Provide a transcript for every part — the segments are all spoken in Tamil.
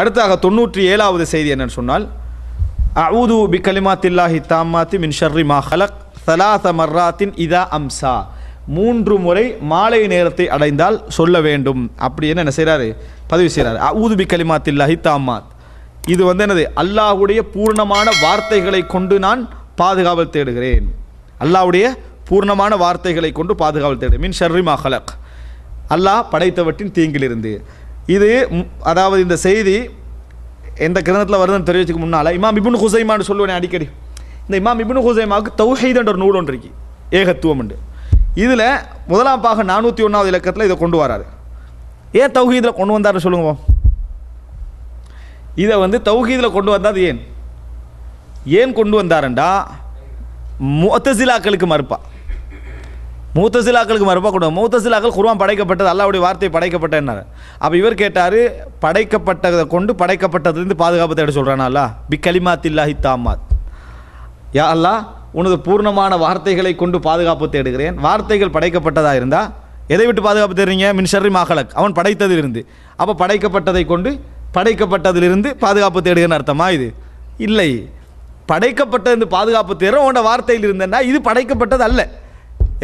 அடுத்தாக தொண்ணூற்றி ஏழாவது செய்தி என்னன்னு சொன்னால் அவுது பி தில்லாஹி தாமாத்தி மின் ஷர்ரி மா ஹலக் சலாச மர்ராத்தின் இதா அம்சா மூன்று முறை மாலை நேரத்தை அடைந்தால் சொல்ல வேண்டும் அப்படி என்ன என்ன செய்கிறாரு பதிவு செய்கிறார் அவுது பி கலிமாத்தில்லாஹி தாமாத் இது வந்து என்னது அல்லாஹுடைய பூர்ணமான வார்த்தைகளை கொண்டு நான் பாதுகாவல் தேடுகிறேன் அல்லாஹுடைய பூர்ணமான வார்த்தைகளை கொண்டு பாதுகாவல் தேடுகிறேன் மின் ஷர்ரி மா ஹலக் அல்லாஹ் படைத்தவற்றின் தீங்கிலிருந்து இது அதாவது இந்த செய்தி எந்த கிரணத்தில் வருதுன்னு தெரிவிச்சுக்கு முன்னால் இமாம் இபுன் ஹுசைமான்னு சொல்லுவேன் அடிக்கடி இந்த இமாம் இபுன் ஹுசைமாவுக்கு ஒரு நூல் ஒன்று இருக்கு ஏகத்துவம் உண்டு இதில் முதலாம் பாக நானூற்றி ஒன்றாவது இலக்கத்தில் இதை கொண்டு வராரு ஏன் தௌஹீதில் கொண்டு வந்தார் சொல்லுங்க இதை வந்து தௌஹீதில் கொண்டு வந்தால் ஏன் ஏன் கொண்டு வந்தாருண்டா முத்தசிலாக்களுக்கு மறுப்பா மூத்தசிலாக்களுக்கு மறுப்பாக கொடுங்க மூத்தசிலாக்கள் குருவான் படைக்கப்பட்டது அல்லாவுடைய வார்த்தை என்ன அப்போ இவர் கேட்டார் படைக்கப்பட்டதை கொண்டு படைக்கப்பட்டதுலேருந்து பாதுகாப்பு தேட சொல்கிறானா அல்லா பிக்கலிமாத் இல்லாஹி தாமாத் யா அல்லா உனது பூர்ணமான வார்த்தைகளை கொண்டு பாதுகாப்பு தேடுகிறேன் வார்த்தைகள் படைக்கப்பட்டதாக இருந்தால் எதை விட்டு பாதுகாப்பு தேடுறீங்க மின்ஷர்ரி மாகலக் அவன் படைத்ததிலிருந்து அப்போ படைக்கப்பட்டதை கொண்டு படைக்கப்பட்டதிலிருந்து பாதுகாப்பு தேடுகிறேன் அர்த்தமா இது இல்லை படைக்கப்பட்டது பாதுகாப்பு தேடுற உன்னோட வார்த்தையில் இருந்தேன்னா இது படைக்கப்பட்டது அல்ல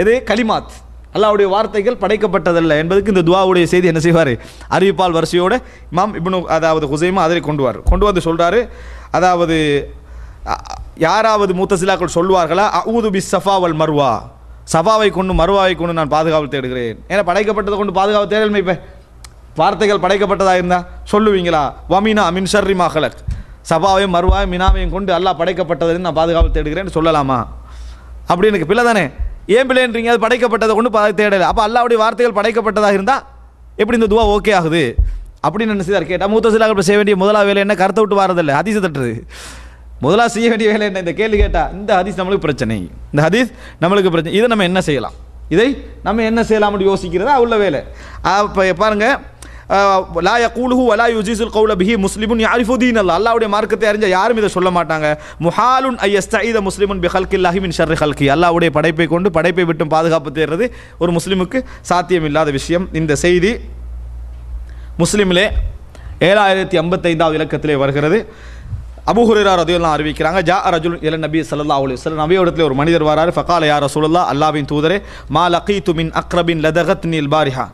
எது கலிமாத் அல்லாவுடைய வார்த்தைகள் படைக்கப்பட்டதல்ல என்பதுக்கு இந்த துவாவுடைய செய்தி என்ன செய்வார் அறிவிப்பால் வரிசையோடு இமாம் இப்னு அதாவது ஹுசைமா அதில் கொண்டு வார் கொண்டு வந்து சொல்கிறாரு அதாவது யாராவது மூத்தசிலாக்கள் சொல்வார்களா அவுது பி சஃபாவல் மர்வா சஃபாவை கொண்டு மர்வாவை கொண்டு நான் பாதுகாப்பு தேடுகிறேன் ஏன்னா படைக்கப்பட்டதை கொண்டு பாதுகாப்பு தேடல் இப்போ வார்த்தைகள் படைக்கப்பட்டதாக இருந்தால் சொல்லுவீங்களா வமினா மின் சர்ரி மகளக் சபாவையும் மறுவாயும் மினாவையும் கொண்டு அல்லாஹ் படைக்கப்பட்டதுன்னு நான் பாதுகாப்பு தேடுகிறேன்னு சொல்லலாமா அப்படின்னு எனக்கு பிள்ளை தானே ஏன் பிள்ளைன்றீங்க அது படைக்கப்பட்டதை கொண்டு தேடலை அப்போ அல்லாவுடைய வார்த்தைகள் படைக்கப்பட்டதாக இருந்தால் எப்படி இந்த துவா ஓகே ஆகுது அப்படின்னு என்ன செய்தார் கேட்டால் மூத்த சிலாக செய்ய வேண்டிய முதலாக வேலை என்ன கருத்தை விட்டு வரதில்லை ஹதீஸ் தட்டுறது முதலாக செய்ய வேண்டிய வேலை என்ன இந்த கேள்வி கேட்டால் இந்த ஹதீஸ் நம்மளுக்கு பிரச்சனை இந்த ஹதீஸ் நம்மளுக்கு பிரச்சனை இதை நம்ம என்ன செய்யலாம் இதை நம்ம என்ன செய்யலாம் அப்படி யோசிக்கிறதா உள்ள வேலை அப்போ பாருங்கள் லாய கூலுஹு வலா யுஜீசுல் கவுல பிஹி முஸ்லிமுன் யாரிஃபு தீன் அல்லா அல்லாவுடைய மார்க்கத்தை அறிஞ்ச யாரும் இதை சொல்ல மாட்டாங்க முஹாலுன் ஐ எஸ்தீத முஸ்லிமுன் பிஹல்கில்லாஹி மின் ஷர்ரி ஹல்கி அல்லாவுடைய படைப்பை கொண்டு படைப்பை விட்டும் பாதுகாப்பு தேர்றது ஒரு முஸ்லிமுக்கு சாத்தியமில்லாத விஷயம் இந்த செய்தி முஸ்லீமிலே ஏழாயிரத்தி ஐம்பத்தைந்தாவது இலக்கத்திலே வருகிறது அபுஹுரா ரதையெல்லாம் அறிவிக்கிறாங்க ஜா ரஜுல் இல நபி சல்லா அலி சில நபியோடத்தில் ஒரு மனிதர் வராரு ஃபகால யார் ரசூலல்லா அல்லாவின் தூதரே மா லகீ துமின் அக்ரபின் லதகத் நீல் பாரிஹா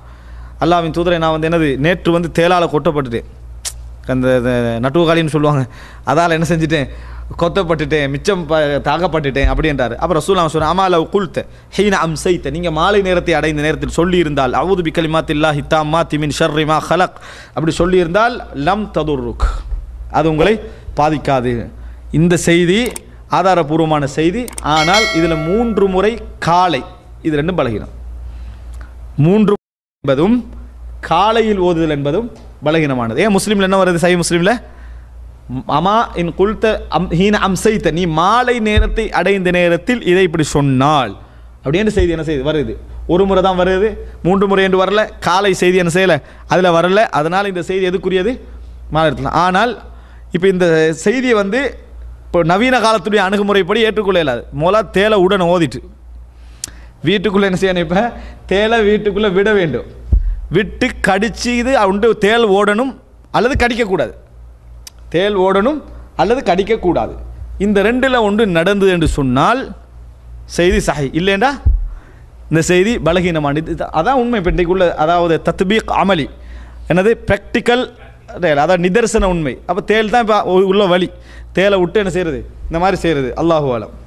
அல்லாவின் தூதரை நான் வந்து என்னது நேற்று வந்து தேலால் கொட்டப்பட்டுட்டேன் அந்த நட்டுவகாலின்னு சொல்லுவாங்க அதால் என்ன செஞ்சுட்டேன் கொத்தப்பட்டுட்டேன் மிச்சம் ப தாக்கப்பட்டுட்டேன் அப்படின்றாரு அப்புறம் ரசூலாம் சொன்னேன் அமால குல்த்த ஹீன அம் சைத்த நீங்கள் மாலை நேரத்தை அடைந்த நேரத்தில் சொல்லியிருந்தால் அவுது பிக்கலிமாத் இல்லா ஹித்தாம்மா திமின் ஷர்ரிமா ஹலக் அப்படி சொல்லியிருந்தால் லம் ததுர்ருக் அது உங்களை பாதிக்காது இந்த செய்தி ஆதாரபூர்வமான செய்தி ஆனால் இதில் மூன்று முறை காலை இது ரெண்டும் பழகிடும் மூன்று என்பதும் காலையில் ஓதுதல் என்பதும் பலகீனமானது ஏன் முஸ்லீமில் என்ன வருது சை முஸ்லீமில் அமா இன் குல்த்த அம் ஹீன அம்சைத்த நீ மாலை நேரத்தை அடைந்த நேரத்தில் இதை இப்படி சொன்னால் அப்படின்னு செய்தி என்ன செய்யுது வருது ஒரு முறை தான் வருது மூன்று முறை என்று வரல காலை செய்தி என்ன செய்யலை அதில் வரல அதனால் இந்த செய்தி எதுக்குரியது மாலை ஆனால் இப்போ இந்த செய்தியை வந்து இப்போ நவீன காலத்துடைய அணுகுமுறைப்படி ஏற்றுக்கொள்ள இல்லாது மூலா தேலை உடனே ஓதிட்டு வீட்டுக்குள்ளே என்ன செய்யணும் இப்போ தேலை வீட்டுக்குள்ளே விட வேண்டும் விட்டு கடிச்சு இது உண்டு தேல் ஓடணும் அல்லது கடிக்கக்கூடாது தேல் ஓடணும் அல்லது கடிக்கக்கூடாது இந்த ரெண்டில் ஒன்று நடந்தது என்று சொன்னால் செய்தி சஹி இல்லைண்டா இந்த செய்தி பலகீனமானது அதான் உண்மை இப்போ இன்றைக்குள்ள அதாவது தத்பீக் அமளி எனது ப்ராக்டிக்கல் அதாவது நிதர்சன உண்மை அப்போ தேல் தான் இப்போ உள்ள வழி தேலை விட்டு என்ன செய்கிறது இந்த மாதிரி செய்கிறது அல்லாஹு அலம்